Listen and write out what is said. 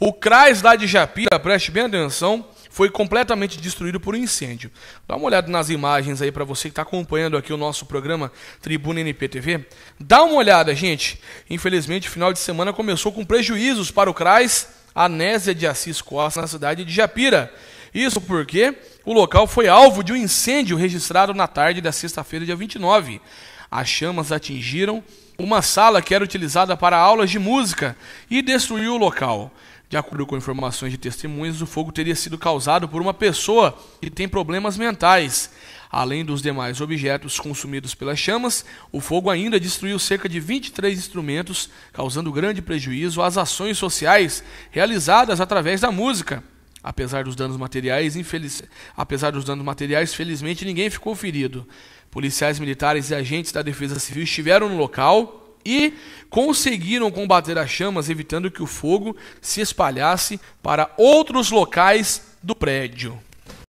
O CRAS lá de Japira, preste bem atenção, foi completamente destruído por um incêndio. Dá uma olhada nas imagens aí para você que está acompanhando aqui o nosso programa Tribuna NPTV. Dá uma olhada, gente. Infelizmente, o final de semana começou com prejuízos para o CRAS Anésia de Assis Costa, na cidade de Japira. Isso porque o local foi alvo de um incêndio registrado na tarde da sexta-feira, dia 29. As chamas atingiram uma sala que era utilizada para aulas de música e destruiu o local. De acordo com informações de testemunhas, o fogo teria sido causado por uma pessoa que tem problemas mentais. Além dos demais objetos consumidos pelas chamas, o fogo ainda destruiu cerca de 23 instrumentos, causando grande prejuízo às ações sociais realizadas através da música. Apesar dos danos materiais, infeliz... apesar dos danos materiais, felizmente ninguém ficou ferido. Policiais militares e agentes da Defesa Civil estiveram no local e conseguiram combater as chamas, evitando que o fogo se espalhasse para outros locais do prédio.